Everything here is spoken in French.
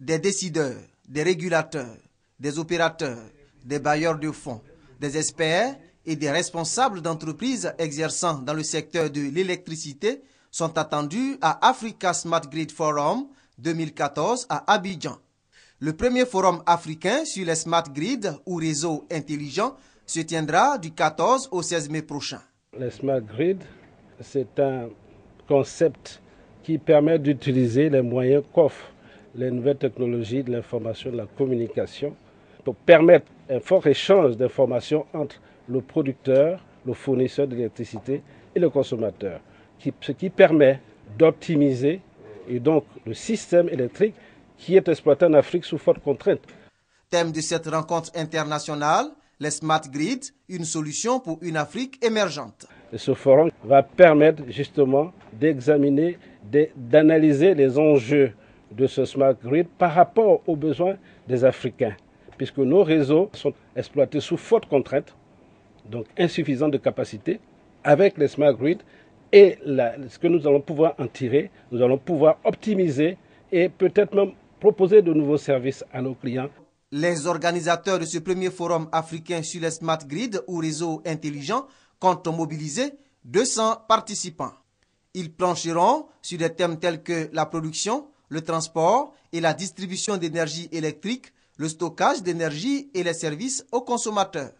des décideurs, des régulateurs, des opérateurs, des bailleurs de fonds, des experts et des responsables d'entreprises exerçant dans le secteur de l'électricité sont attendus à Africa Smart Grid Forum 2014 à Abidjan. Le premier forum africain sur les smart grids ou réseaux intelligents se tiendra du 14 au 16 mai prochain. Les smart grids, c'est un concept qui permet d'utiliser les moyens coffres les nouvelles technologies de l'information, de la communication, pour permettre un fort échange d'informations entre le producteur, le fournisseur d'électricité et le consommateur, ce qui permet d'optimiser et donc le système électrique qui est exploité en Afrique sous forte contrainte. Thème de cette rencontre internationale, les smart grids, une solution pour une Afrique émergente. ce forum va permettre justement d'examiner, d'analyser les enjeux de ce smart grid par rapport aux besoins des Africains, puisque nos réseaux sont exploités sous forte contrainte, donc insuffisants de capacité, avec les smart grids et ce que nous allons pouvoir en tirer, nous allons pouvoir optimiser et peut-être même proposer de nouveaux services à nos clients. Les organisateurs de ce premier forum africain sur les smart grids ou réseaux intelligents comptent mobiliser 200 participants. Ils plancheront sur des thèmes tels que la production, le transport et la distribution d'énergie électrique, le stockage d'énergie et les services aux consommateurs.